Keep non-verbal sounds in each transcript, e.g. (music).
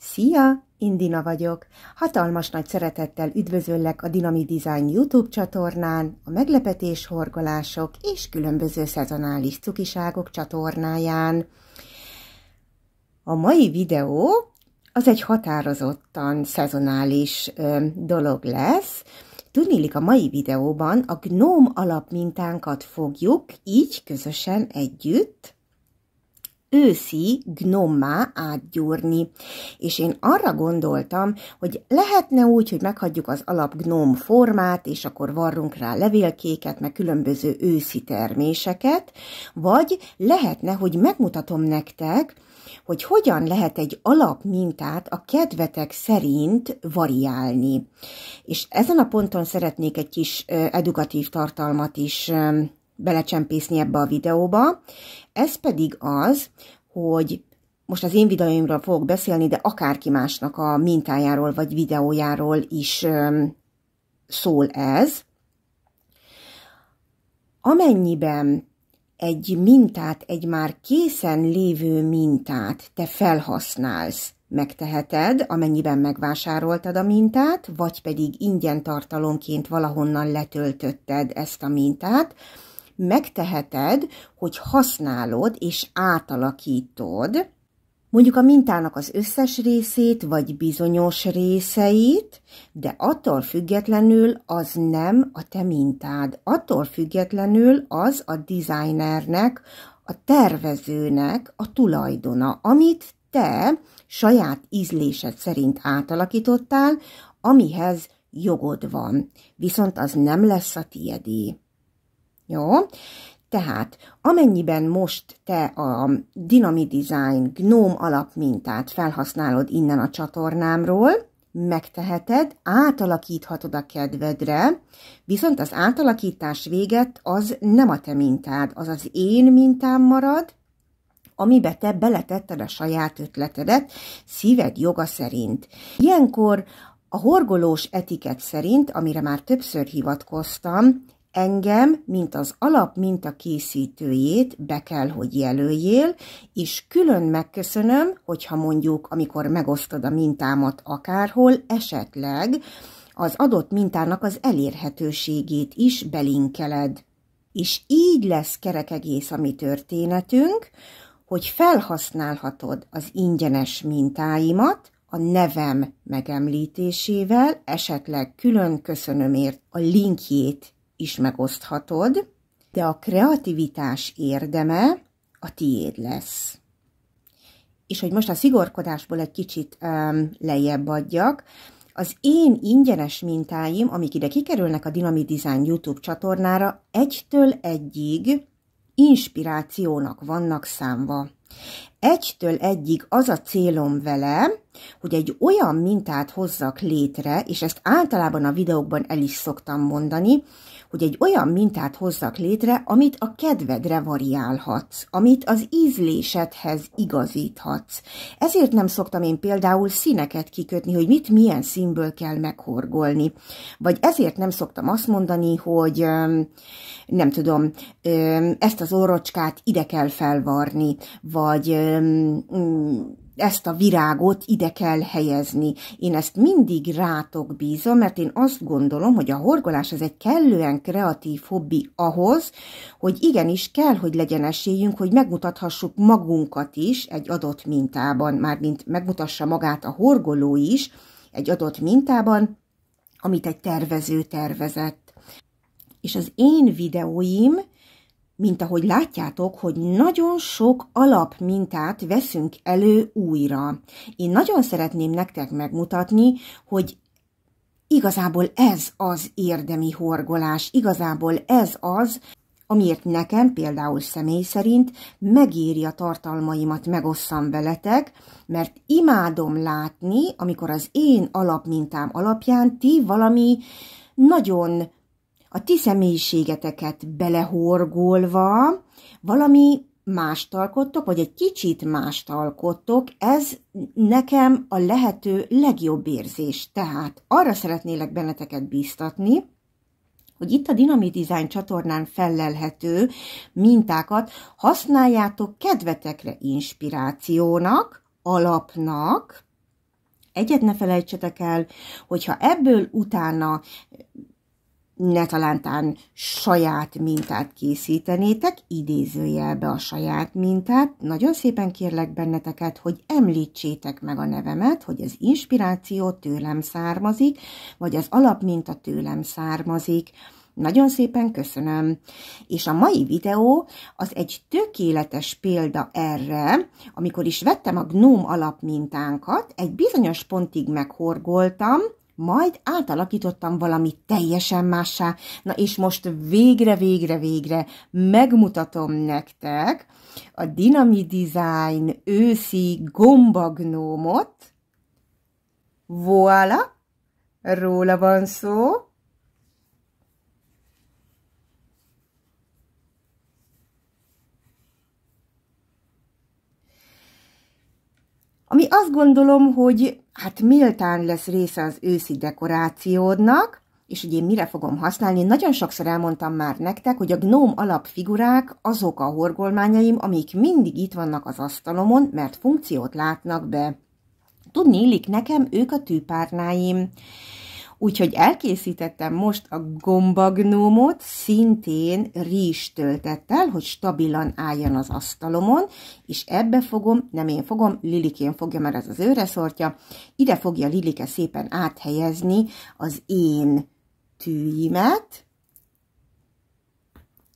Szia, Indina vagyok. Hatalmas nagy szeretettel üdvözöllek a Dinami Design YouTube csatornán, a meglepetés horgolások és különböző szezonális cukiságok csatornáján. A mai videó az egy határozottan szezonális ö, dolog lesz, Tudnélik a mai videóban a gnóm alapmintánkat fogjuk így közösen együtt őszi gnommá átgyúrni. És én arra gondoltam, hogy lehetne úgy, hogy meghagyjuk az alap gnom formát, és akkor varrunk rá levélkéket, meg különböző őszi terméseket, vagy lehetne, hogy megmutatom nektek, hogy hogyan lehet egy alapmintát a kedvetek szerint variálni. És ezen a ponton szeretnék egy kis edukatív tartalmat is belecsempészni ebbe a videóba. Ez pedig az, hogy most az én videóimról fogok beszélni, de akárki másnak a mintájáról vagy videójáról is öm, szól ez. Amennyiben egy mintát, egy már készen lévő mintát te felhasználsz, megteheted, amennyiben megvásároltad a mintát, vagy pedig ingyen tartalomként valahonnan letöltötted ezt a mintát, megteheted, hogy használod és átalakítod mondjuk a mintának az összes részét, vagy bizonyos részeit, de attól függetlenül az nem a te mintád, attól függetlenül az a designernek, a tervezőnek a tulajdona, amit te saját ízlésed szerint átalakítottál, amihez jogod van, viszont az nem lesz a tiedé. Jó? Tehát amennyiben most te a Dynami Design GNOME alapmintát felhasználod innen a csatornámról, megteheted, átalakíthatod a kedvedre, viszont az átalakítás véget az nem a te mintád, az az én mintám marad, amibe te beletetted a saját ötletedet, szíved joga szerint. Ilyenkor a horgolós etiket szerint, amire már többször hivatkoztam, engem, mint az alap minta készítőjét be kell, hogy jelöljél, és külön megköszönöm, hogyha mondjuk, amikor megosztod a mintámat akárhol, esetleg az adott mintának az elérhetőségét is belinkeled. És így lesz kerek egész a mi történetünk, hogy felhasználhatod az ingyenes mintáimat, a nevem megemlítésével, esetleg külön köszönömért a linkjét is megoszthatod, de a kreativitás érdeme a tiéd lesz. És hogy most a szigorkodásból egy kicsit um, lejjebb adjak, az én ingyenes mintáim, amik ide kikerülnek a Dynami Design YouTube csatornára, egytől egyig inspirációnak vannak számva. Egytől egyig az a célom vele, hogy egy olyan mintát hozzak létre, és ezt általában a videókban el is szoktam mondani, hogy egy olyan mintát hozzak létre, amit a kedvedre variálhatsz, amit az ízlésedhez igazíthatsz. Ezért nem szoktam én például színeket kikötni, hogy mit milyen színből kell meghorgolni. Vagy ezért nem szoktam azt mondani, hogy nem tudom, ezt az orrocskát ide kell felvarni, vagy ezt a virágot ide kell helyezni. Én ezt mindig rátok bízom, mert én azt gondolom, hogy a horgolás ez egy kellően kreatív hobbi ahhoz, hogy igenis kell, hogy legyen esélyünk, hogy megmutathassuk magunkat is egy adott mintában, mármint megmutassa magát a horgoló is egy adott mintában, amit egy tervező tervezett. És az én videóim mint ahogy látjátok, hogy nagyon sok alapmintát veszünk elő újra. Én nagyon szeretném nektek megmutatni, hogy igazából ez az érdemi horgolás, igazából ez az, amiért nekem például személy szerint megéri a tartalmaimat megosszam veletek, mert imádom látni, amikor az én alapmintám alapján ti valami nagyon a ti személyiségeteket belehorgolva valami mást alkottok, vagy egy kicsit mást alkottok, ez nekem a lehető legjobb érzés. Tehát arra szeretnélek benneteket bíztatni, hogy itt a Dynamic Design csatornán fellelhető mintákat használjátok kedvetekre inspirációnak, alapnak, egyet ne felejtsetek el, hogyha ebből utána ne talántán saját mintát készítenétek, idézőjelbe a saját mintát. Nagyon szépen kérlek benneteket, hogy említsétek meg a nevemet, hogy az inspiráció tőlem származik, vagy az alapminta tőlem származik. Nagyon szépen köszönöm! És a mai videó az egy tökéletes példa erre, amikor is vettem a gnóm alapmintánkat, egy bizonyos pontig meghorgoltam, majd átalakítottam valami teljesen mássá, na és most végre, végre, végre megmutatom nektek a Dynami Design őszi gombagnómot, Voila! Róla van szó. Ami azt gondolom, hogy hát méltán lesz része az őszi dekorációdnak, és ugye mire fogom használni, nagyon sokszor elmondtam már nektek, hogy a gnóm alapfigurák azok a horgolmányaim, amik mindig itt vannak az asztalomon, mert funkciót látnak be. Tudni illik nekem, ők a tűpárnáim. Úgyhogy elkészítettem most a gombagnómot, szintén rizs töltettel, hogy stabilan álljon az asztalomon, és ebbe fogom, nem én fogom, Lilikén fogja, mert ez az őre szortja, ide fogja Lilike szépen áthelyezni az én tűimet,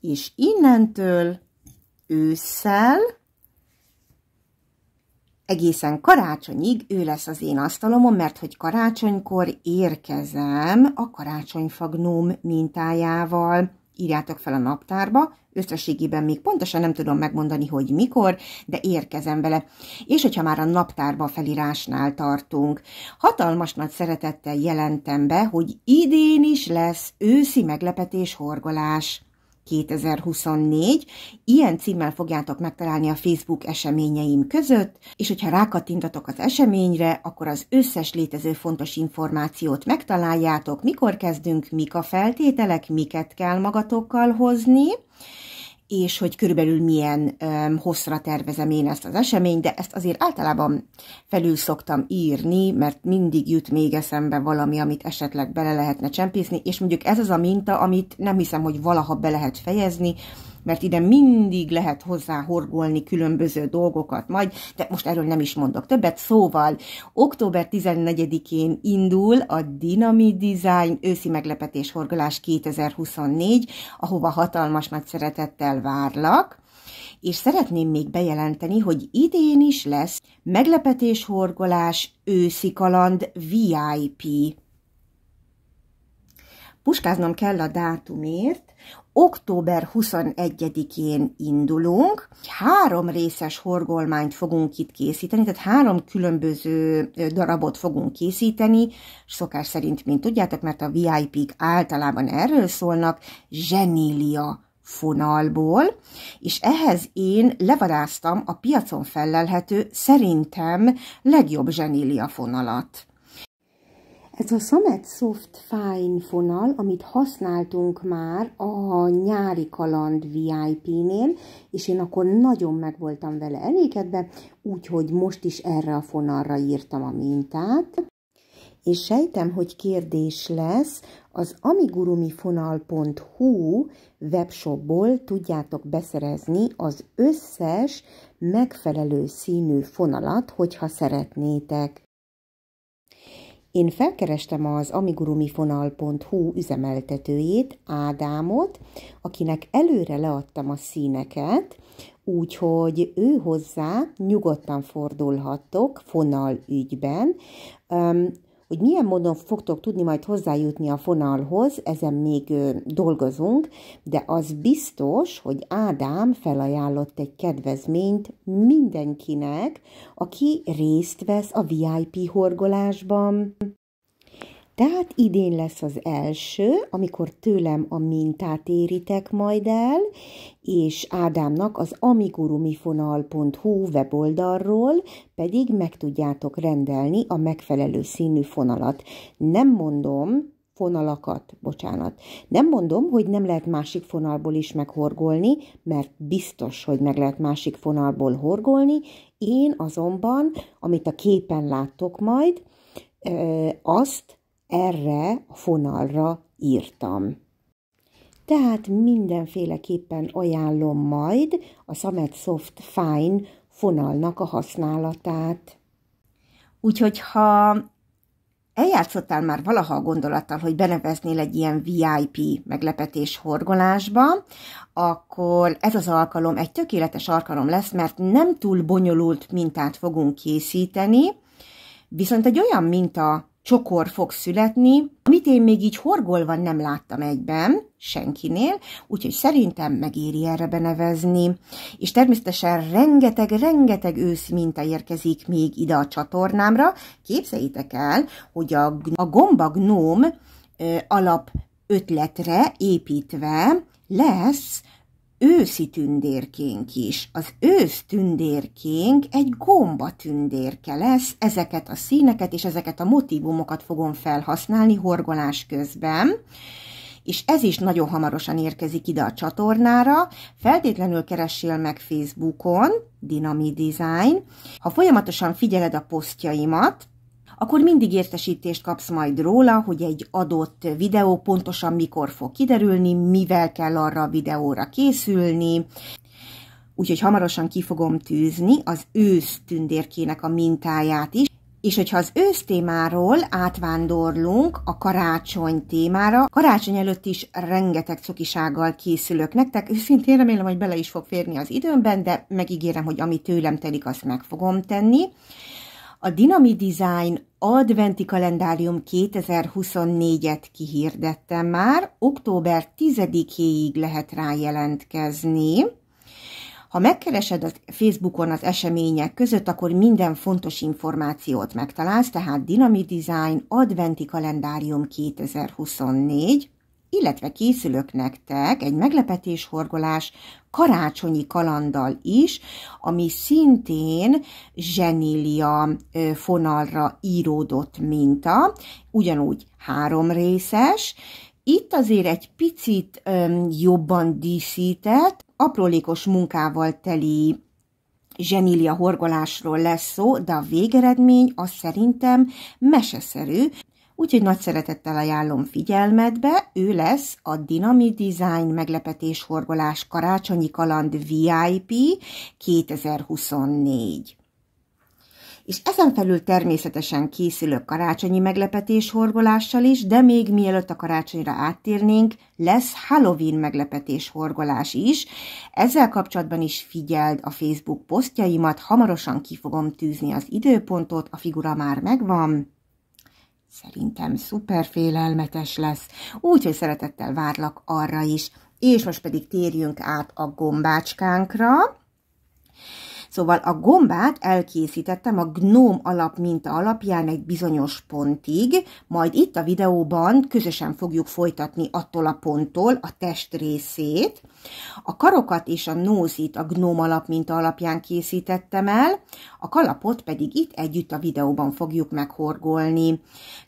és innentől ősszel egészen karácsonyig ő lesz az én asztalomon, mert hogy karácsonykor érkezem a karácsonyfagnóm mintájával. Írjátok fel a naptárba, összességében még pontosan nem tudom megmondani, hogy mikor, de érkezem vele. És hogyha már a naptárba felírásnál tartunk, hatalmas nagy szeretettel jelentem be, hogy idén is lesz őszi meglepetés horgolás. 2024. Ilyen címmel fogjátok megtalálni a Facebook eseményeim között, és hogyha rákattintatok az eseményre, akkor az összes létező fontos információt megtaláljátok, mikor kezdünk, mik a feltételek, miket kell magatokkal hozni, és hogy körülbelül milyen um, hosszra tervezem én ezt az eseményt, de ezt azért általában felül szoktam írni, mert mindig jut még eszembe valami, amit esetleg bele lehetne csempészni, és mondjuk ez az a minta, amit nem hiszem, hogy valaha be lehet fejezni, mert ide mindig lehet hozzá horgolni különböző dolgokat majd, de most erről nem is mondok többet, szóval október 14-én indul a Dynami Design őszi meglepetés horgolás 2024, ahova hatalmas nagy szeretettel várlak, és szeretném még bejelenteni, hogy idén is lesz meglepetés horgolás őszi kaland VIP. Puskáznom kell a dátumért, Október 21-én indulunk, három részes horgolmányt fogunk itt készíteni, tehát három különböző darabot fogunk készíteni, szokás szerint, mint tudjátok, mert a VIP-k általában erről szólnak, zsenília fonalból, és ehhez én levadáztam a piacon fellelhető, szerintem legjobb zsenília fonalat. Ez a Summit Soft Fine fonal, amit használtunk már a nyári kaland VIP-nél, és én akkor nagyon meg voltam vele elégedve, úgyhogy most is erre a fonalra írtam a mintát. És sejtem, hogy kérdés lesz, az amigurumifonal.hu webshopból tudjátok beszerezni az összes megfelelő színű fonalat, hogyha szeretnétek. Én felkerestem az amigurumifonal.hu üzemeltetőjét, Ádámot, akinek előre leadtam a színeket, úgyhogy ő hozzá nyugodtan fordulhattok fonal ügyben. Um, hogy milyen módon fogtok tudni majd hozzájutni a fonalhoz, ezen még dolgozunk, de az biztos, hogy Ádám felajánlott egy kedvezményt mindenkinek, aki részt vesz a VIP horgolásban. Tehát idén lesz az első, amikor tőlem a mintát éritek majd el, és Ádámnak az amigurumifonal.hu weboldalról pedig meg tudjátok rendelni a megfelelő színű fonalat. Nem mondom, fonalakat, bocsánat. Nem mondom, hogy nem lehet másik fonalból is meghorgolni, mert biztos, hogy meg lehet másik fonalból horgolni. Én azonban, amit a képen láttok majd, azt erre a fonalra írtam. Tehát mindenféleképpen ajánlom majd a Samet Soft Fine fonalnak a használatát. Úgyhogy ha eljátszottál már valaha a gondolattal, hogy beneveznél egy ilyen VIP meglepetés horgolásba, akkor ez az alkalom egy tökéletes alkalom lesz, mert nem túl bonyolult mintát fogunk készíteni, viszont egy olyan minta csokor fog születni, amit én még így horgolva nem láttam egyben, senkinél, úgyhogy szerintem megéri erre benevezni. És természetesen rengeteg, rengeteg ősz minta érkezik még ide a csatornámra. Képzeljétek el, hogy a, a gomba gnóm alap ötletre építve lesz őszi tündérkénk is. Az ősz tündérkénk egy gomba tündérke lesz, ezeket a színeket és ezeket a motivumokat fogom felhasználni horgolás közben és ez is nagyon hamarosan érkezik ide a csatornára. Feltétlenül keressél meg Facebookon, Dynami Design. Ha folyamatosan figyeled a posztjaimat, akkor mindig értesítést kapsz majd róla, hogy egy adott videó pontosan mikor fog kiderülni, mivel kell arra a videóra készülni, úgyhogy hamarosan ki fogom tűzni az ősz tündérkének a mintáját is, és hogyha az ősz témáról átvándorlunk a karácsony témára, karácsony előtt is rengeteg cukisággal készülök nektek, őszintén remélem, hogy bele is fog férni az időmben, de megígérem, hogy ami tőlem telik, azt meg fogom tenni a Dinami Design adventi kalendárium 2024-et kihirdette már, október 10-éig lehet rá jelentkezni. Ha megkeresed a Facebookon az események között, akkor minden fontos információt megtalálsz, tehát Dinami Design adventi kalendárium 2024 illetve készülök nektek egy meglepetés horgolás karácsonyi kalanddal is, ami szintén zsenília fonalra íródott minta, ugyanúgy három részes, itt azért egy picit öm, jobban díszített, aprólékos munkával teli zsenília horgolásról lesz szó, de a végeredmény az szerintem meseszerű, úgyhogy nagy szeretettel ajánlom figyelmetbe, ő lesz a Dynami Design meglepetés horgolás karácsonyi kaland VIP 2024 és ezen felül természetesen készülök karácsonyi meglepetés horgolással is, de még mielőtt a karácsonyra áttérnénk, lesz Halloween meglepetés horgolás is. Ezzel kapcsolatban is figyeld a Facebook posztjaimat, hamarosan ki fogom tűzni az időpontot, a figura már megvan. Szerintem szuper félelmetes lesz, úgyhogy szeretettel várlak arra is. És most pedig térjünk át a gombácskánkra. Szóval a gombát elkészítettem a gnóm alapminta alapján egy bizonyos pontig, majd itt a videóban közösen fogjuk folytatni attól a ponttól a test részét. A karokat és a nózit a gnóm alapminta alapján készítettem el, a kalapot pedig itt együtt a videóban fogjuk meghorgolni.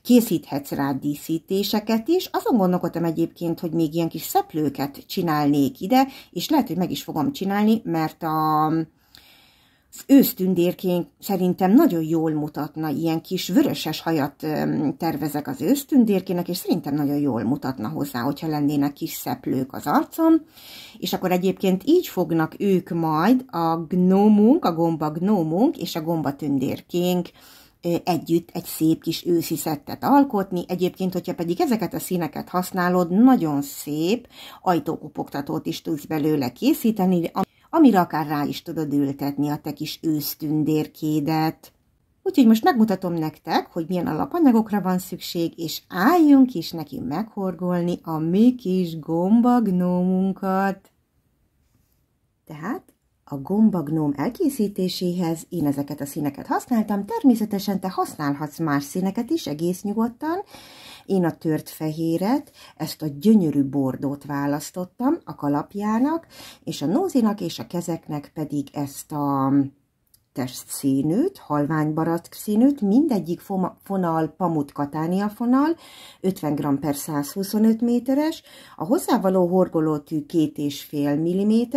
Készíthetsz rá díszítéseket is, azon gondolkodtam egyébként, hogy még ilyen kis szeplőket csinálnék ide, és lehet, hogy meg is fogom csinálni, mert a az ősztündérként szerintem nagyon jól mutatna, ilyen kis vöröses hajat tervezek az ősztündérkének, és szerintem nagyon jól mutatna hozzá, hogyha lennének kis szeplők az arcom, és akkor egyébként így fognak ők majd a gnómunk, a gomba gnómunk és a gomba tündérkénk együtt egy szép kis őszi szettet alkotni. Egyébként, hogyha pedig ezeket a színeket használod, nagyon szép ajtókopogtatót is tudsz belőle készíteni, amire akár rá is tudod ültetni a te kis ősztündérkédet. Úgyhogy most megmutatom nektek, hogy milyen alapanyagokra van szükség, és álljunk is neki meghorgolni a mi kis gombagnómunkat. Tehát a gombagnóm elkészítéséhez én ezeket a színeket használtam, természetesen te használhatsz más színeket is egész nyugodtan, én a tört fehéret, ezt a gyönyörű bordót választottam a kalapjának, és a nózinak és a kezeknek pedig ezt a kettes színűt, halvány színűt, mindegyik fonal pamut katánia fonal, 50 g per 125 méteres, a hozzávaló horgolótű 2,5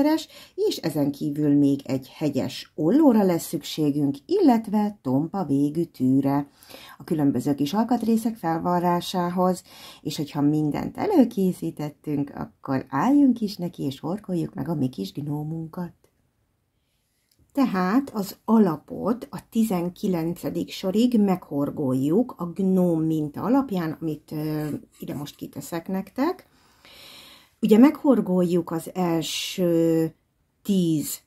mm-es, és ezen kívül még egy hegyes ollóra lesz szükségünk, illetve tompa végű tűre a különböző kis alkatrészek felvarrásához, és hogyha mindent előkészítettünk, akkor álljunk is neki, és horkoljuk meg a mi kis gnómunkat. Tehát az alapot a 19. sorig meghorgoljuk a gnóm minta alapján, amit ide most kiteszek nektek. Ugye meghorgoljuk az első 10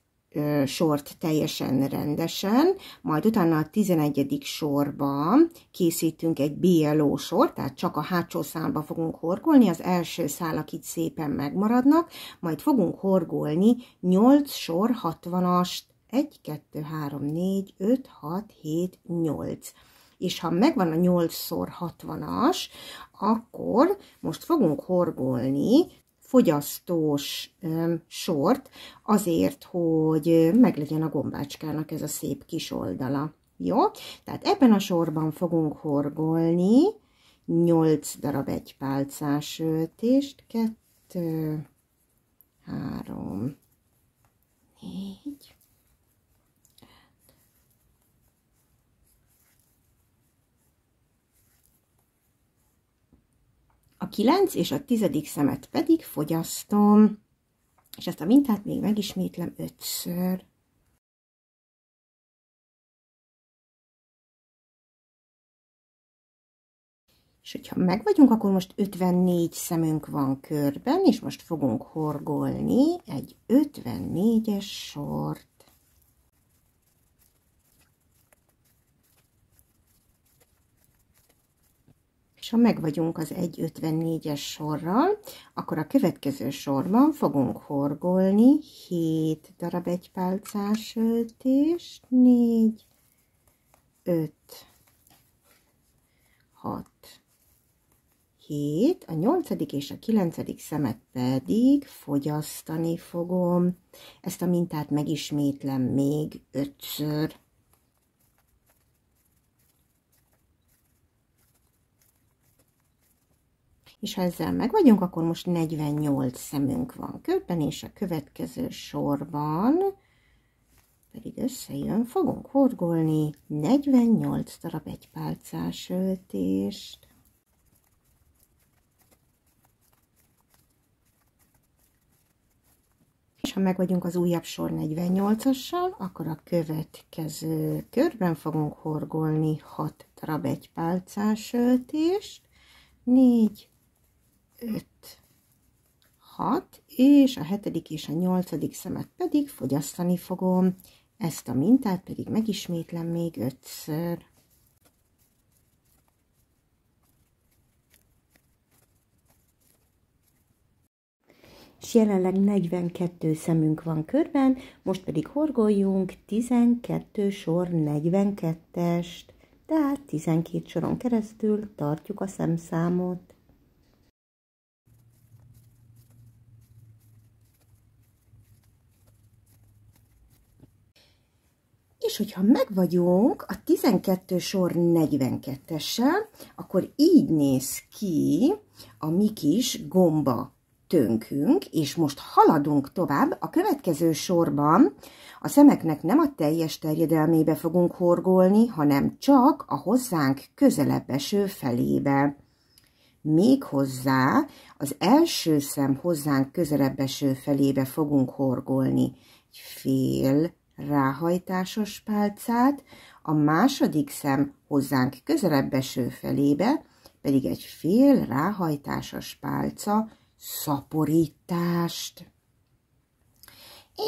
sort teljesen rendesen, majd utána a 11. sorban készítünk egy BLO sort, tehát csak a hátsó számba fogunk horgolni, az első szálak itt szépen megmaradnak, majd fogunk horgolni 8 sor 60-ast, 1, 2, 3, 4, 5, 6, 7, 8. És ha megvan a 8x60-as, akkor most fogunk horgolni fogyasztós sort, azért, hogy meglegyen a gombácskának ez a szép kis oldala. Jó? Tehát ebben a sorban fogunk horgolni 8 darab egy pálcás öltést, 2, 3, 4, a kilenc és a tizedik szemet pedig fogyasztom. És ezt a mintát még megismétlem ötször. És hogyha meg vagyunk, akkor most 54 szemünk van körben, és most fogunk horgolni egy 54-es sort. ha megvagyunk az 1.54-es sorral, akkor a következő sorban fogunk horgolni 7 darab egypálcás öltést, 4, 5, 6, 7, a 8. és a 9. szemet pedig fogyasztani fogom. Ezt a mintát megismétlem még 5-ször. és ha ezzel megvagyunk, akkor most 48 szemünk van körben, és a következő sorban pedig összejön, fogunk horgolni 48 darab egypálcás öltést. És ha meg vagyunk az újabb sor 48-assal, akkor a következő körben fogunk horgolni 6 darab egypálcás öltést, 4, 5, 6, és a hetedik és a nyolcadik szemet pedig fogyasztani fogom. Ezt a mintát pedig megismétlem még ötször. és jelenleg 42 szemünk van körben, most pedig horgoljunk 12 sor 42-est, tehát 12 soron keresztül tartjuk a szemszámot. És hogyha megvagyunk a 12 sor 42-essel, akkor így néz ki a mi kis gomba tönkünk, és most haladunk tovább. A következő sorban a szemeknek nem a teljes terjedelmébe fogunk horgolni, hanem csak a hozzánk közelebb eső felébe. Még hozzá az első szem hozzánk közelebb eső felébe fogunk horgolni. Egy fél ráhajtásos pálcát, a második szem hozzánk közelebb eső felébe, pedig egy fél ráhajtásos pálca szaporítást.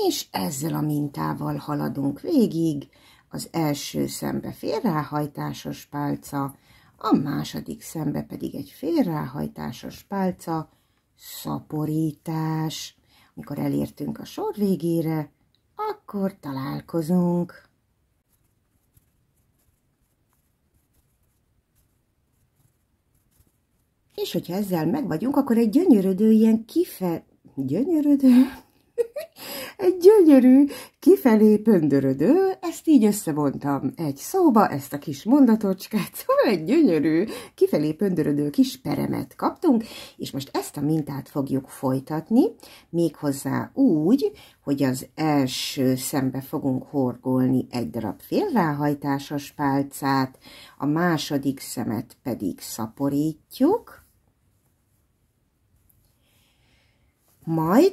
És ezzel a mintával haladunk végig, az első szembe fél ráhajtásos pálca, a második szembe pedig egy fél ráhajtásos pálca, szaporítás. Mikor elértünk a sor végére, akkor találkozunk. És hogyha ezzel megvagyunk, akkor egy gyönyörödő, ilyen kife... Gyönyörödő? Egy gyönyörű, kifelé pöndörödő, ezt így összevontam egy szóba, ezt a kis mondatocskát, (laughs) szóval egy gyönyörű, kifelé pöndörödő kis peremet kaptunk, és most ezt a mintát fogjuk folytatni, méghozzá úgy, hogy az első szembe fogunk horgolni egy darab félráhajtásos pálcát, a második szemet pedig szaporítjuk, majd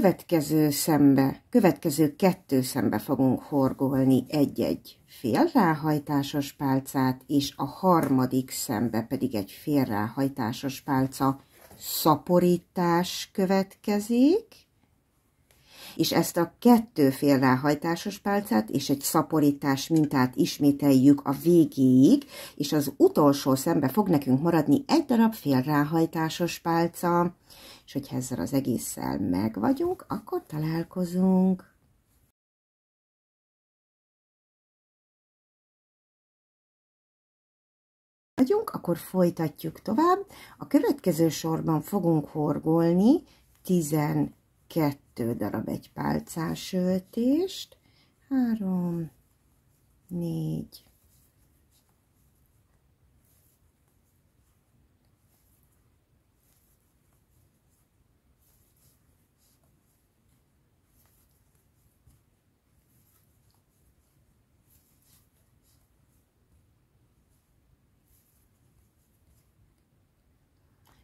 következő szembe, következő kettő szembe fogunk horgolni egy-egy fél ráhajtásos pálcát, és a harmadik szembe pedig egy fél ráhajtásos pálca szaporítás következik, és ezt a kettő fél ráhajtásos pálcát és egy szaporítás mintát ismételjük a végéig, és az utolsó szembe fog nekünk maradni egy darab fél ráhajtásos pálca, és hogyha ezzel az egésszel meg vagyunk, akkor találkozunk. vagyunk, akkor folytatjuk tovább. A következő sorban fogunk horgolni 12 darab egy pálcás öltést. 3, 4,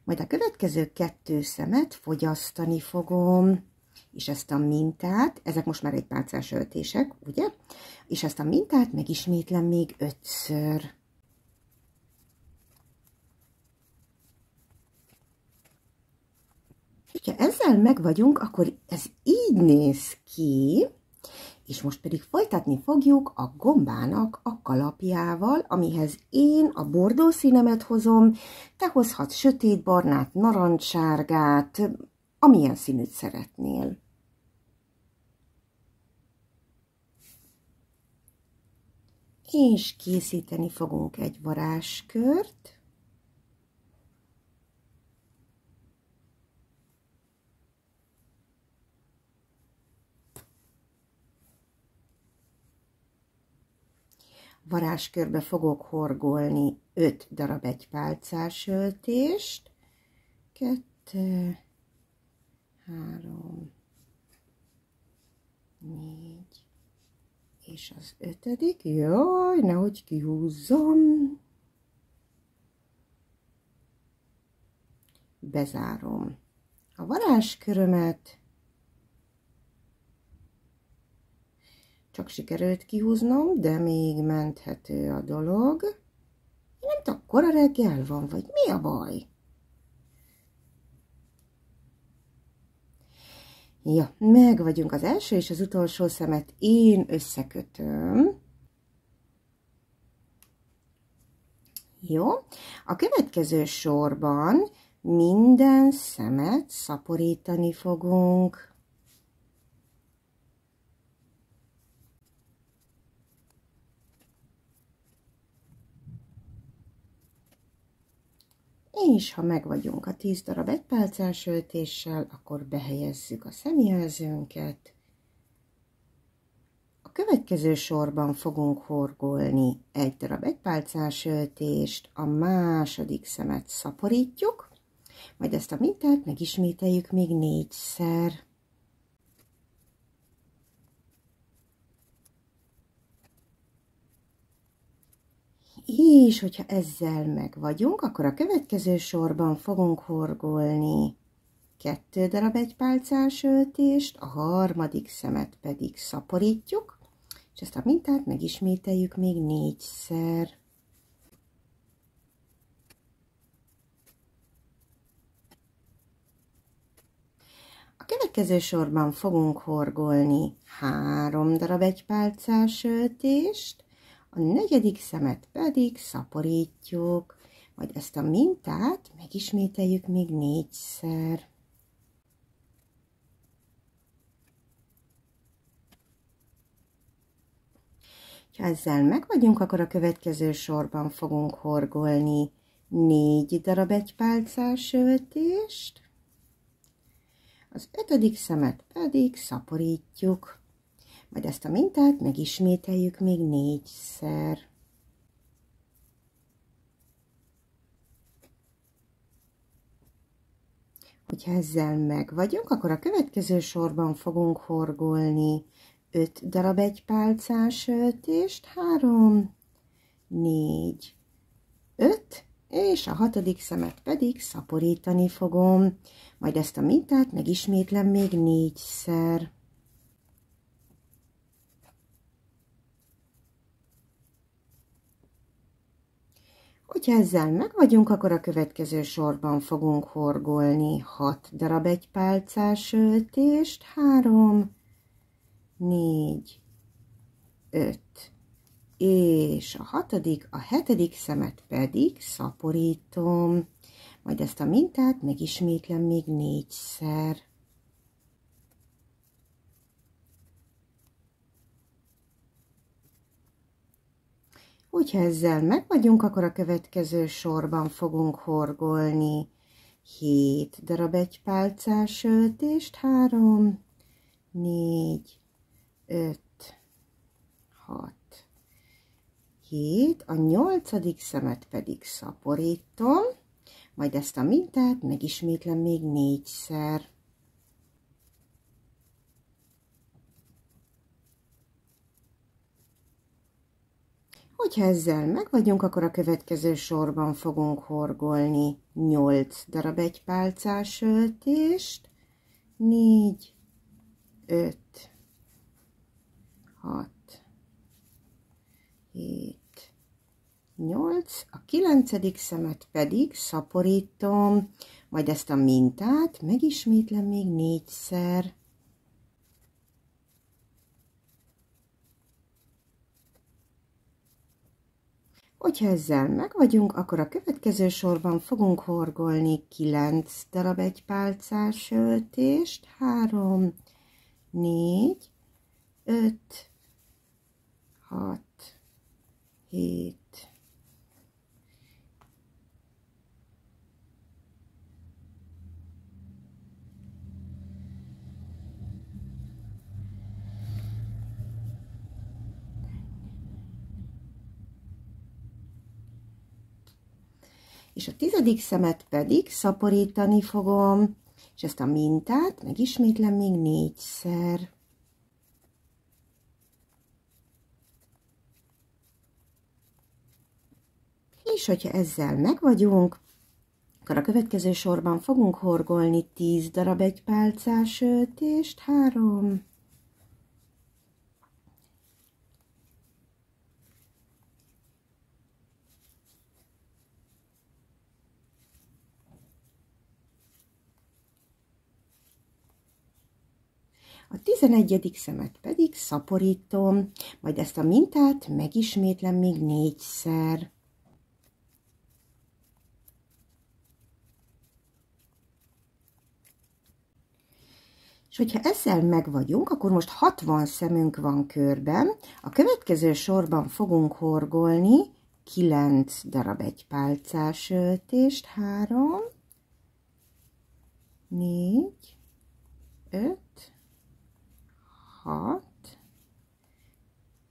Majd a következő kettő szemet fogyasztani fogom, és ezt a mintát, ezek most már egy pálcás öltések, ugye? És ezt a mintát megismétlem még ötször. ha ezzel meg vagyunk, akkor ez így néz ki, és most pedig folytatni fogjuk a gombának a kalapjával, amihez én a bordó színemet hozom, te sötét barnát, narancssárgát, amilyen színűt szeretnél. És készíteni fogunk egy varázskört. varázskörbe fogok horgolni 5 darab egy pálcás öltést. 2, 3, 4, és az ötödik, jaj, nehogy kihúzzam. Bezárom a varázskörömet, Csak sikerült kihúznom, de még menthető a dolog. Én nem tudom, kora reggel van, vagy mi a baj? Ja, meg vagyunk az első és az utolsó szemet. Én összekötöm. Jó, a következő sorban minden szemet szaporítani fogunk. és ha megvagyunk a 10 darab egypálcás öltéssel, akkor behelyezzük a szemjelzőnket. A következő sorban fogunk horgolni egy darab egypálcás öltést, a második szemet szaporítjuk, majd ezt a mintát megismételjük még négyszer. És hogyha ezzel meg vagyunk, akkor a következő sorban fogunk horgolni kettő darab egypálcás öltést, a harmadik szemet pedig szaporítjuk, és ezt a mintát megismételjük még négyszer. A következő sorban fogunk horgolni három darab egypálcás öltést, a negyedik szemet pedig szaporítjuk, majd ezt a mintát megismételjük még négyszer. Ha ezzel meg vagyunk, akkor a következő sorban fogunk horgolni négy darab egypálcás öltést, az ötödik szemet pedig szaporítjuk. Majd ezt a mintát megismételjük még négyszer. Hogyha ezzel meg vagyunk, akkor a következő sorban fogunk horgolni 5 darab egy pálcás öltést, 3, 4, 5, és a hatodik szemet pedig szaporítani fogom. Majd ezt a mintát megismétlem még négyszer. szer. Hogyha ezzel meg vagyunk, akkor a következő sorban fogunk horgolni 6 darab egy pálcás öltést, 3, 4, 5, és a hatodik, a hetedik szemet pedig szaporítom. Majd ezt a mintát megismétlem még négyszer. Hogyha ezzel meg vagyunk, akkor a következő sorban fogunk horgolni 7 darab egy pálcás öltést, 3, 4, 5, 6, 7, a nyolcadik szemet pedig szaporítom, majd ezt a mintát megismétlem még négyszer. szer Hogyha ezzel meg vagyunk, akkor a következő sorban fogunk horgolni 8 darab egy pálcás öltést, 4, 5, 6, 7, 8, a kilencedik szemet pedig szaporítom, majd ezt a mintát megismétlem még négyszer. Hogyha ezzel meg vagyunk, akkor a következő sorban fogunk horgolni 9 darab egy pálcás öltést, 3, 4, 5, 6, 7, és a tizedik szemet pedig szaporítani fogom, és ezt a mintát megismétlem még négyszer. És hogyha ezzel megvagyunk, akkor a következő sorban fogunk horgolni 10 darab egy öltést, 3, A 11. szemet pedig szaporítom, majd ezt a mintát megismétlem még négyszer. És hogyha ezzel megvagyunk, akkor most 60 szemünk van körben. A következő sorban fogunk horgolni 9 darab egy pálcás öltést, 3, 4, 5, 6,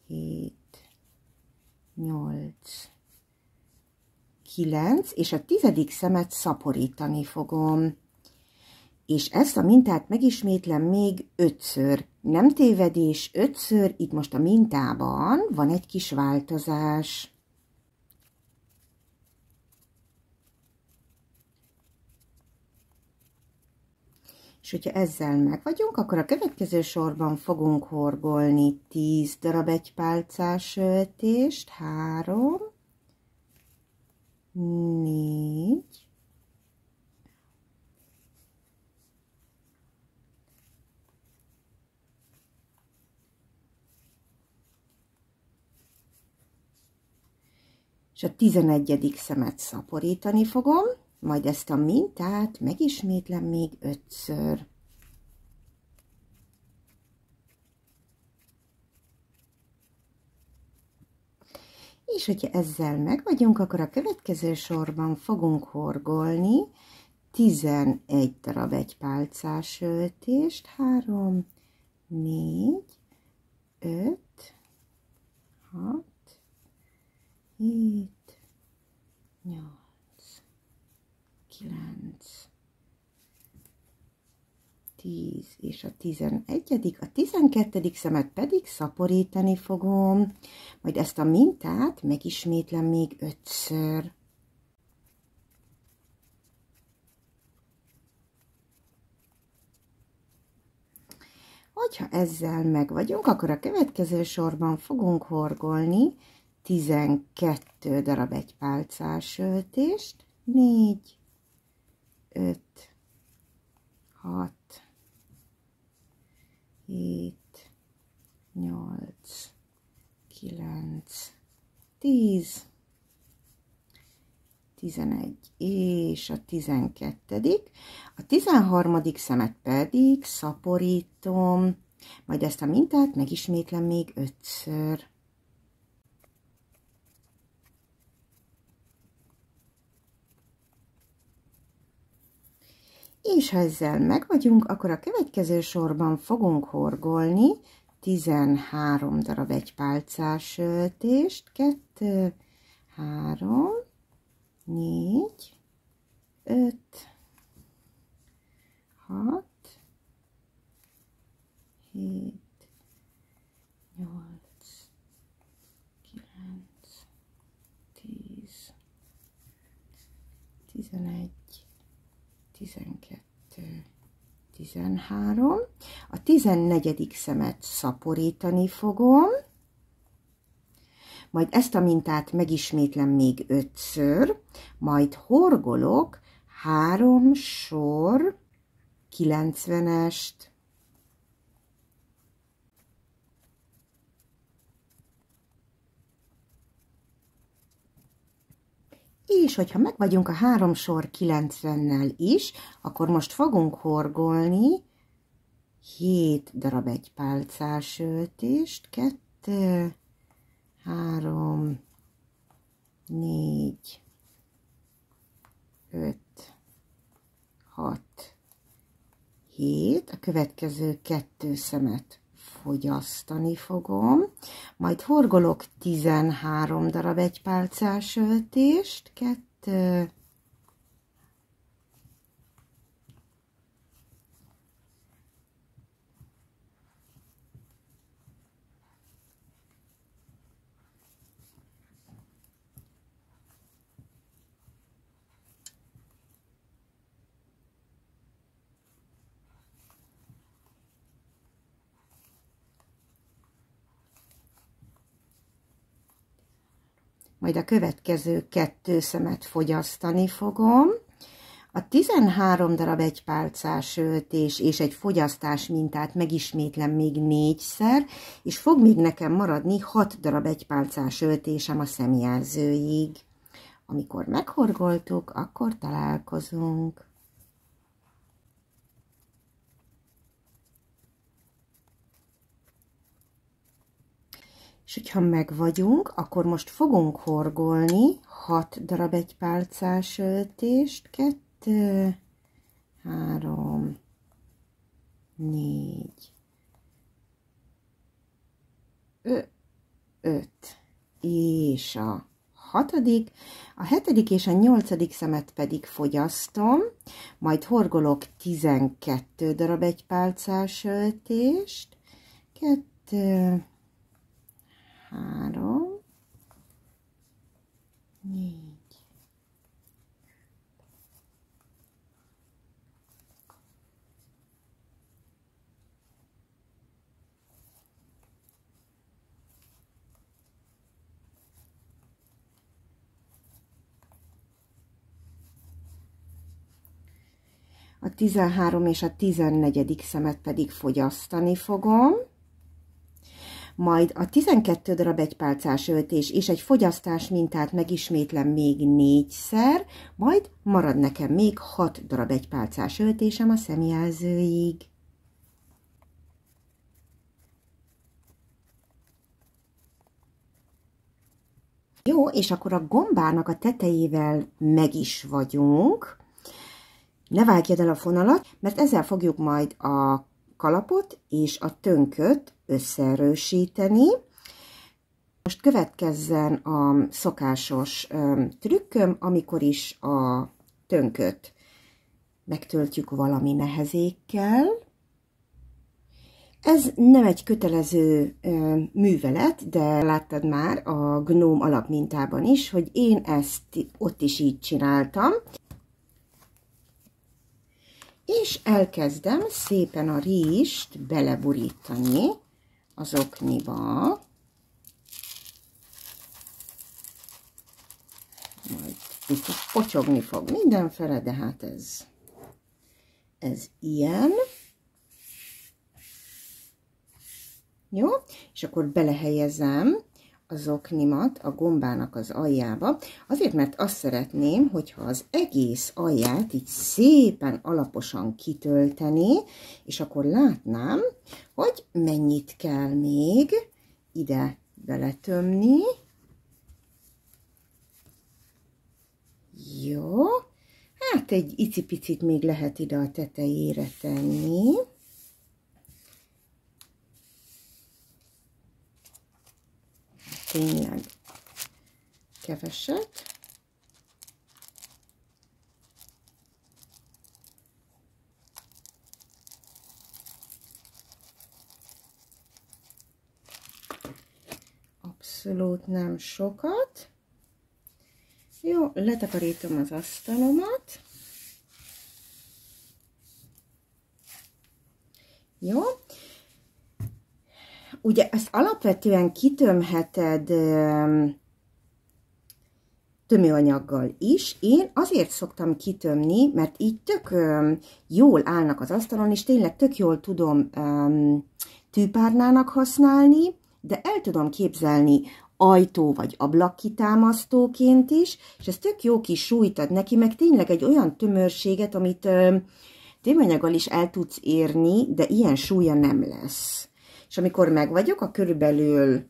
7, 8, 9, és a tizedik szemet szaporítani fogom. És ezt a mintát megismétlem még ötször. Nem tévedés, ötször, itt most a mintában van egy kis változás. És hogyha ezzel meg vagyunk, akkor a következő sorban fogunk horgolni 10 darab egypálcás öltést, 3, 4, 5, és a 11. szemet szaporítani fogom. Majd ezt a mintát megismétlem még ötször. És hogyha ezzel meg vagyunk, akkor a következő sorban fogunk horgolni 11 darab egy pálcás öltést, 3, 4, 5, 6, 7, 8 kilenc, tíz és a tizenegyedik, A tizenkettedik szemet pedig szaporítani fogom. Majd ezt a mintát megismétlem még ötször. Hogyha ezzel meg vagyunk, akkor a következő sorban fogunk horgolni 12 darab egy pálcás öltést, 4, 5, 6, 7, 8, 9, 10, 11 és a 12. A 13. szemet pedig szaporítom, majd ezt a mintát megismétlem még ötször. és ha ezzel vagyunk, akkor a következő sorban fogunk horgolni 13 darab egypálcás öltést, 2, 3, 4, 5, 6, 7, 8, 9, 10, 11, 12, 13. A 14. szemet szaporítani fogom, majd ezt a mintát megismétlem még ötször, majd horgolok három sor 90-est, És hogyha meg vagyunk a három sor 90-nel is, akkor most fogunk horgolni 7 darab egy pálcás öltést, 2, 3, 4, 5, 6, 7, a következő kettő szemet fogyasztani fogom. Majd horgolok 13 darab egypálcás öltést, 2, majd a következő kettő szemet fogyasztani fogom. A 13 darab egy pálcás öltés és egy fogyasztás mintát megismétlem még négyszer, és fog még nekem maradni 6 darab egy pálcás öltésem a szemjelzőig. Amikor meghorgoltuk, akkor találkozunk. És hogyha meg vagyunk, akkor most fogunk horgolni 6 darab egy pálcás öltést, 2, 3, 4, 5, és a hatodik, a hetedik és a nyolcadik szemet pedig fogyasztom, majd horgolok 12 darab egy pálcás öltést, 2, három, négy, a 13 és a 14. szemet pedig fogyasztani fogom majd a 12 darab egypálcás öltés és egy fogyasztás mintát megismétlem még négyszer, majd marad nekem még 6 darab egypálcás öltésem a szemjelzőig. Jó, és akkor a gombának a tetejével meg is vagyunk. Ne vágjad el a fonalat, mert ezzel fogjuk majd a kalapot és a tönköt összerősíteni. Most következzen a szokásos trükköm, amikor is a tönköt megtöltjük valami nehezékkel. Ez nem egy kötelező ö, művelet, de láttad már a gnóm alapmintában is, hogy én ezt ott is így csináltam és elkezdem szépen a rist beleburítani az okniba. Majd itt pocsogni fog mindenfele, de hát ez, ez ilyen. Jó? És akkor belehelyezem az oknimat a gombának az aljába, azért mert azt szeretném, hogyha az egész alját így szépen alaposan kitölteni, és akkor látnám, hogy mennyit kell még ide beletömni. Jó, hát egy icipicit még lehet ide a tetejére tenni. tényleg keveset. Abszolút nem sokat. Jó, letakarítom az asztalomat. Jó, Ugye ezt alapvetően kitömheted tömőanyaggal is. Én azért szoktam kitömni, mert így tök jól állnak az asztalon, és tényleg tök jól tudom tűpárnának használni, de el tudom képzelni ajtó vagy ablakkitámasztóként is, és ez tök jó kis súlyt ad neki, meg tényleg egy olyan tömörséget, amit tömőanyaggal is el tudsz érni, de ilyen súlya nem lesz. És amikor megvagyok, a körülbelül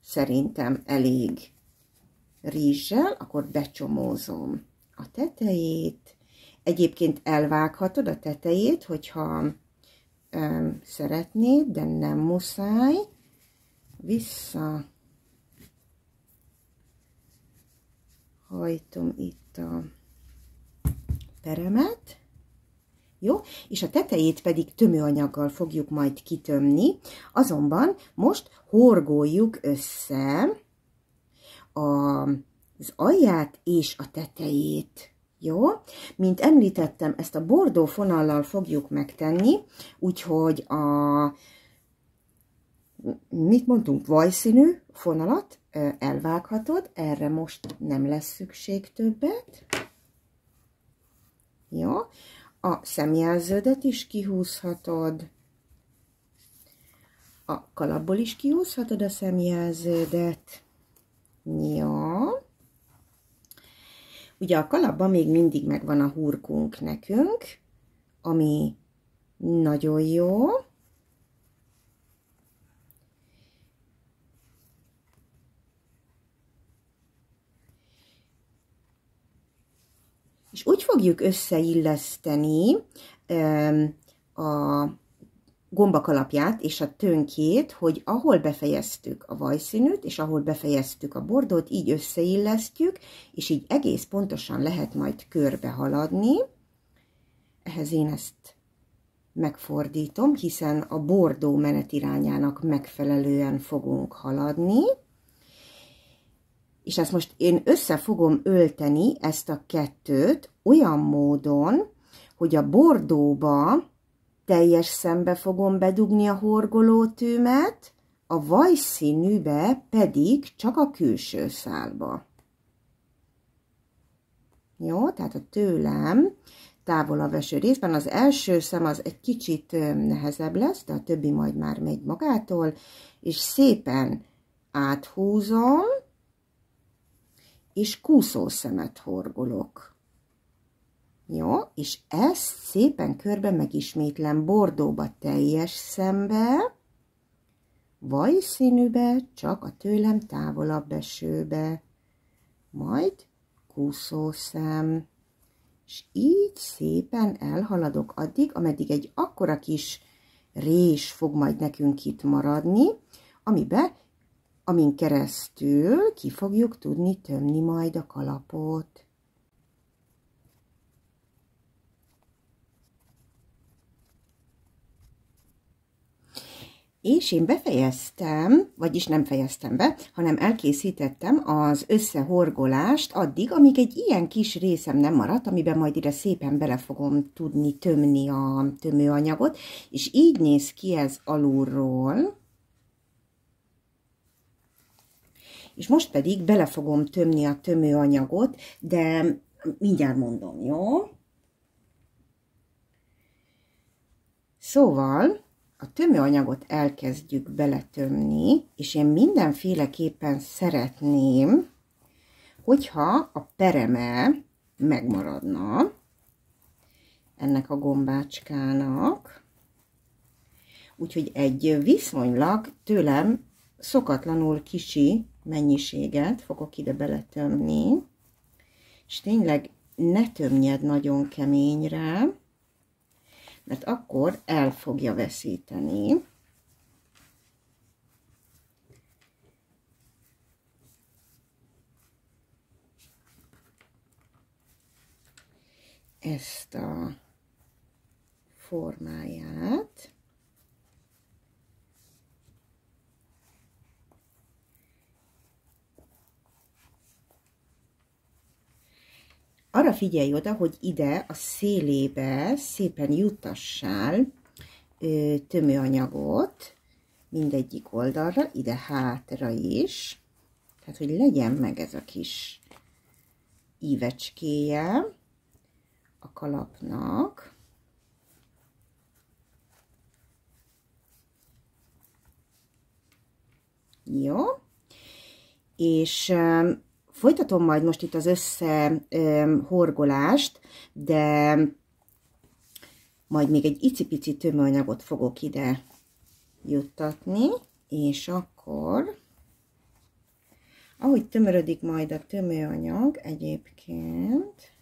szerintem elég rizssel, akkor becsomózom a tetejét. Egyébként elvághatod a tetejét, hogyha öm, szeretnéd, de nem muszáj. Vissza hajtom itt a peremet jó? És a tetejét pedig tömőanyaggal fogjuk majd kitömni, azonban most horgoljuk össze az alját és a tetejét. Jó? Mint említettem, ezt a bordó fonallal fogjuk megtenni, úgyhogy a mit mondtunk, vajszínű fonalat elvághatod, erre most nem lesz szükség többet. Jó? a szemjelződet is kihúzhatod, a kalapból is kihúzhatod a szemjelződet. Jó. Ugye a kalapban még mindig megvan a hurkunk nekünk, ami nagyon jó. És úgy fogjuk összeilleszteni a gombak alapját és a tönkét, hogy ahol befejeztük a vajszínűt, és ahol befejeztük a bordót, így összeillesztjük, és így egész pontosan lehet majd körbe haladni. Ehhez én ezt megfordítom, hiszen a bordó menetirányának megfelelően fogunk haladni és ezt most én össze fogom ölteni, ezt a kettőt, olyan módon, hogy a bordóba teljes szembe fogom bedugni a horgolótűmet, a vajszínűbe pedig csak a külső szálba. Jó, tehát a tőlem távol a veső részben. Az első szem az egy kicsit nehezebb lesz, de a többi majd már megy magától, és szépen áthúzom, és kúszószemet horgolok. Jó, és ezt szépen körbe megismétlem bordóba teljes szembe, vajszínűbe, csak a tőlem távolabb esőbe, majd kúszószem. És így szépen elhaladok addig, ameddig egy akkora kis rés fog majd nekünk itt maradni, amibe amin keresztül ki fogjuk tudni tömni majd a kalapot. És én befejeztem, vagyis nem fejeztem be, hanem elkészítettem az összehorgolást addig, amíg egy ilyen kis részem nem maradt, amiben majd ide szépen bele fogom tudni tömni a tömőanyagot, és így néz ki ez alulról. és most pedig bele fogom tömni a tömőanyagot, de mindjárt mondom, jó? Szóval a tömőanyagot elkezdjük beletömni, és én mindenféleképpen szeretném, hogyha a pereme megmaradna ennek a gombácskának, úgyhogy egy viszonylag tőlem szokatlanul kicsi mennyiséget fogok ide beletömni, és tényleg ne tömjed nagyon keményre, mert akkor el fogja veszíteni. ezt a formáját. figyelj oda, hogy ide a szélébe szépen juttassál ö, tömőanyagot mindegyik oldalra, ide hátra is. Tehát, hogy legyen meg ez a kis ívecskéje a kalapnak. Jó. És folytatom majd most itt az összehorgolást, de majd még egy icipici tömőanyagot fogok ide juttatni, és akkor ahogy tömörödik majd a tömőanyag egyébként,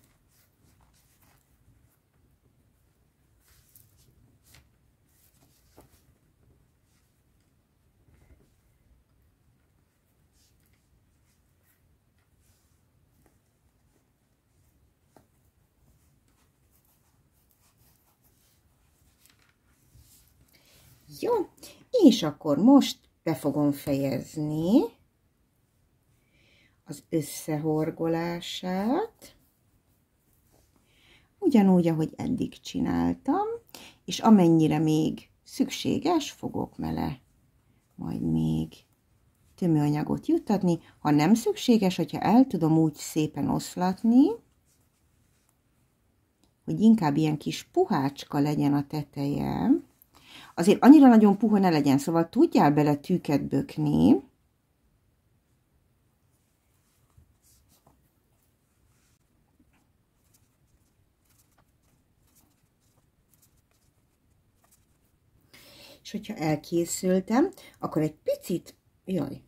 jó? És akkor most be fogom fejezni az összehorgolását, ugyanúgy, ahogy eddig csináltam, és amennyire még szükséges, fogok mele majd még tömőanyagot juttatni, ha nem szükséges, hogyha el tudom úgy szépen oszlatni, hogy inkább ilyen kis puhácska legyen a teteje, Azért annyira nagyon puha ne legyen, szóval tudjál bele tűket bökni. És hogyha elkészültem, akkor egy picit, jaj,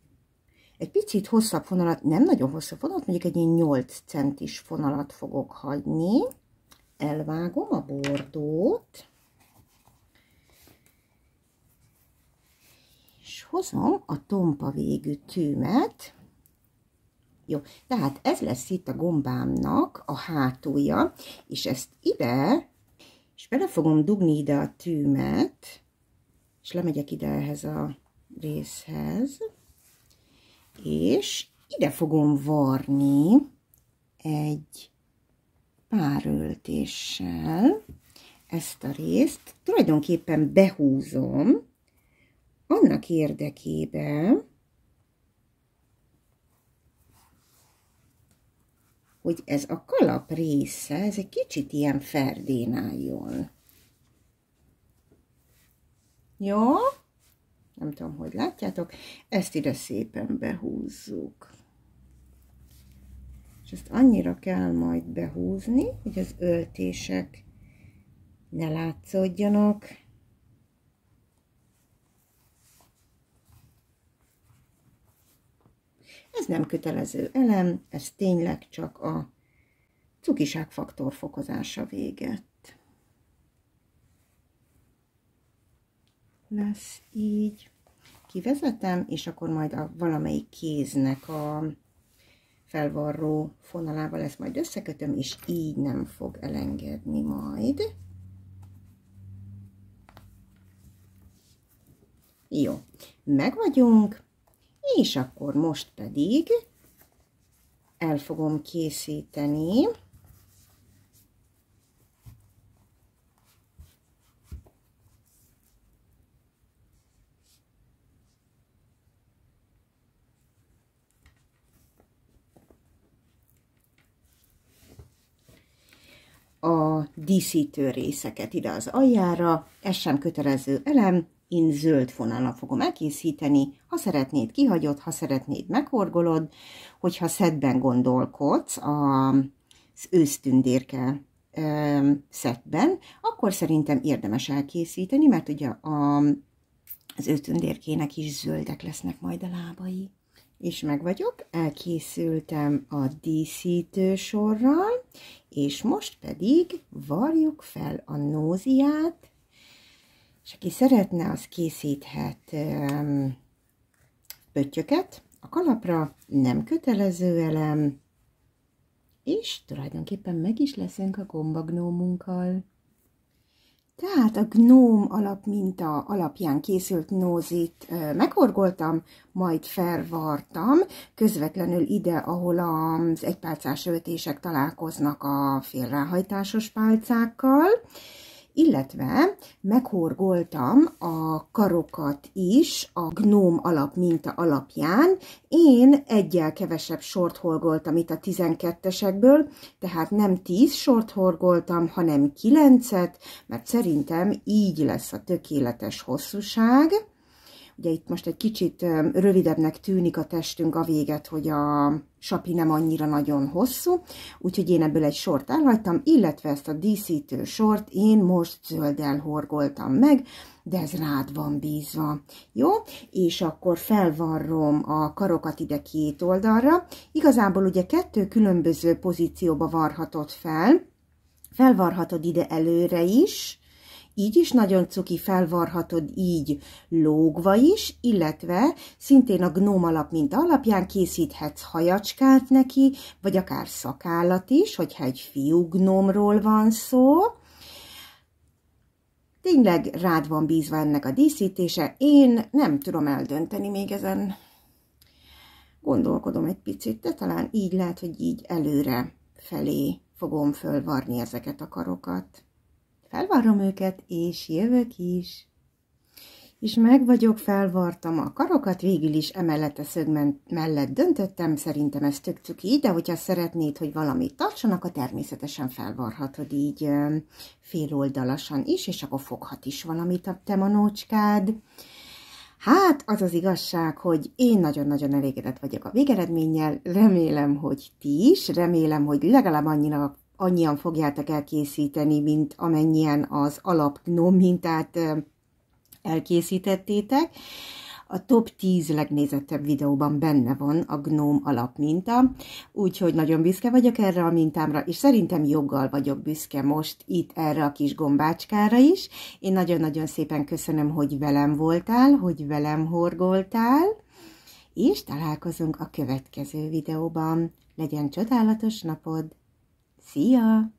egy picit hosszabb fonalat, nem nagyon hosszabb fonalat, mondjuk egy ilyen 8 centis fonalat fogok hagyni. Elvágom a bordót. és hozom a tompa végű tűmet, jó, tehát ez lesz itt a gombámnak a hátulja, és ezt ide, és bele fogom dugni ide a tűmet, és lemegyek ide ehhez a részhez, és ide fogom varni egy páröltéssel ezt a részt. Tulajdonképpen behúzom, annak érdekében, hogy ez a kalap része, ez egy kicsit ilyen ferdén álljon. Jó? Nem tudom, hogy látjátok. Ezt ide szépen behúzzuk. És ezt annyira kell majd behúzni, hogy az öltések ne látszódjanak. Ez nem kötelező elem, ez tényleg csak a cukiság faktor fokozása véget. Lesz így. Kivezetem, és akkor majd a valamelyik kéznek a felvarró fonalával ezt majd összekötöm, és így nem fog elengedni majd. Jó, meg vagyunk, és akkor most pedig el fogom készíteni a díszítő részeket ide az aljára, ez sem kötelező elem, én zöld vonalra fogom elkészíteni, ha szeretnéd kihagyod, ha szeretnéd meghorgolod, hogyha szedben gondolkodsz az ősztündérke szedben, akkor szerintem érdemes elkészíteni, mert ugye a, az ősztündérkének is zöldek lesznek majd a lábai. És meg vagyok, elkészültem a díszítő sorral, és most pedig varjuk fel a nóziát, és aki szeretne, az készíthet pöttyöket a kalapra, nem kötelező elem, és tulajdonképpen meg is leszünk a gombagnómunkkal. Tehát a gnóm alapminta alapján készült nózit megorgoltam, majd felvartam, közvetlenül ide, ahol az egypálcás öltések találkoznak a félrehajtásos pálcákkal, illetve meghorgoltam a karokat is a gnóm alap minta alapján. Én egyel kevesebb sort horgoltam itt a 12-esekből, tehát nem 10 sort horgoltam, hanem 9-et, mert szerintem így lesz a tökéletes hosszúság. Ugye itt most egy kicsit rövidebbnek tűnik a testünk a véget, hogy a sapi nem annyira nagyon hosszú, úgyhogy én ebből egy sort elhagytam, illetve ezt a díszítő sort én most zölddel horgoltam meg, de ez rád van bízva. Jó? És akkor felvarrom a karokat ide két oldalra. Igazából ugye kettő különböző pozícióba varhatod fel, felvarhatod ide előre is, így is nagyon cuki felvarhatod így lógva is, illetve szintén a gnóm alap mint alapján készíthetsz hajacskát neki, vagy akár szakállat is, hogyha egy fiú gnómról van szó. Tényleg rád van bízva ennek a díszítése, én nem tudom eldönteni még ezen. Gondolkodom egy picit, de talán így lehet, hogy így előre felé fogom fölvarni ezeket a karokat. Felvarrom őket, és jövök is. És meg vagyok, felvartam a karokat, végül is a szög mellett döntöttem, szerintem ez tök cuki, de hogyha szeretnéd, hogy valamit tartson, akkor természetesen felvarhatod így féloldalasan is, és akkor foghat is valamit a te manócskád. Hát, az az igazság, hogy én nagyon-nagyon elégedett vagyok a végeredménnyel, remélem, hogy ti is, remélem, hogy legalább annyira annyian fogjátok elkészíteni, mint amennyien az alap gnóm mintát elkészítettétek. A top 10 legnézettebb videóban benne van a alap alapminta, úgyhogy nagyon büszke vagyok erre a mintámra, és szerintem joggal vagyok büszke most itt erre a kis gombácskára is. Én nagyon-nagyon szépen köszönöm, hogy velem voltál, hogy velem horgoltál, és találkozunk a következő videóban. Legyen csodálatos napod! 是啊。